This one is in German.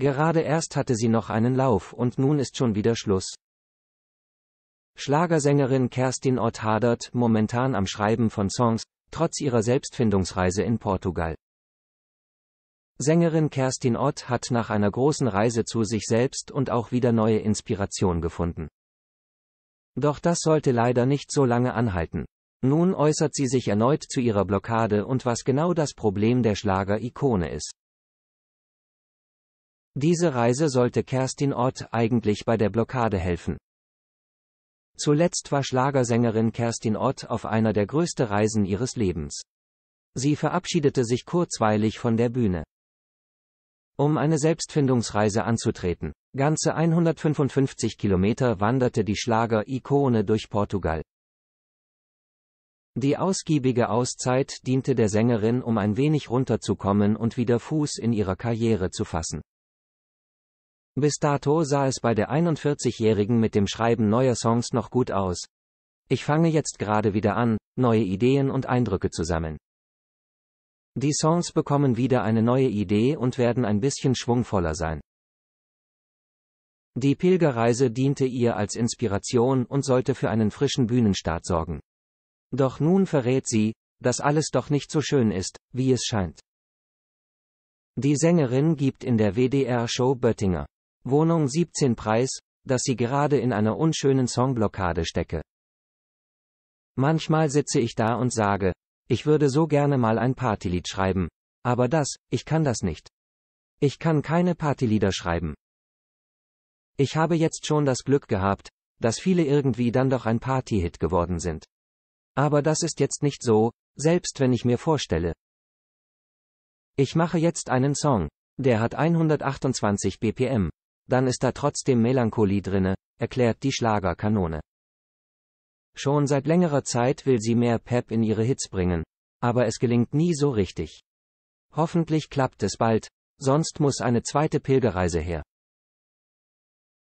Gerade erst hatte sie noch einen Lauf und nun ist schon wieder Schluss. Schlagersängerin Kerstin Ott hadert momentan am Schreiben von Songs, trotz ihrer Selbstfindungsreise in Portugal. Sängerin Kerstin Ott hat nach einer großen Reise zu sich selbst und auch wieder neue Inspiration gefunden. Doch das sollte leider nicht so lange anhalten. Nun äußert sie sich erneut zu ihrer Blockade und was genau das Problem der Schlager-Ikone ist. Diese Reise sollte Kerstin Ott eigentlich bei der Blockade helfen. Zuletzt war Schlagersängerin Kerstin Ott auf einer der größten Reisen ihres Lebens. Sie verabschiedete sich kurzweilig von der Bühne. Um eine Selbstfindungsreise anzutreten. Ganze 155 Kilometer wanderte die Schlager-Ikone durch Portugal. Die ausgiebige Auszeit diente der Sängerin, um ein wenig runterzukommen und wieder Fuß in ihrer Karriere zu fassen. Bis dato sah es bei der 41-Jährigen mit dem Schreiben neuer Songs noch gut aus. Ich fange jetzt gerade wieder an, neue Ideen und Eindrücke zu sammeln. Die Songs bekommen wieder eine neue Idee und werden ein bisschen schwungvoller sein. Die Pilgerreise diente ihr als Inspiration und sollte für einen frischen Bühnenstart sorgen. Doch nun verrät sie, dass alles doch nicht so schön ist, wie es scheint. Die Sängerin gibt in der WDR-Show Böttinger Wohnung 17 Preis, dass sie gerade in einer unschönen Songblockade stecke. Manchmal sitze ich da und sage, ich würde so gerne mal ein Partylied schreiben. Aber das, ich kann das nicht. Ich kann keine Partylieder schreiben. Ich habe jetzt schon das Glück gehabt, dass viele irgendwie dann doch ein Partyhit geworden sind. Aber das ist jetzt nicht so, selbst wenn ich mir vorstelle. Ich mache jetzt einen Song, der hat 128 BPM dann ist da trotzdem Melancholie drinne, erklärt die Schlagerkanone. Schon seit längerer Zeit will sie mehr Pep in ihre Hits bringen, aber es gelingt nie so richtig. Hoffentlich klappt es bald, sonst muss eine zweite Pilgerreise her.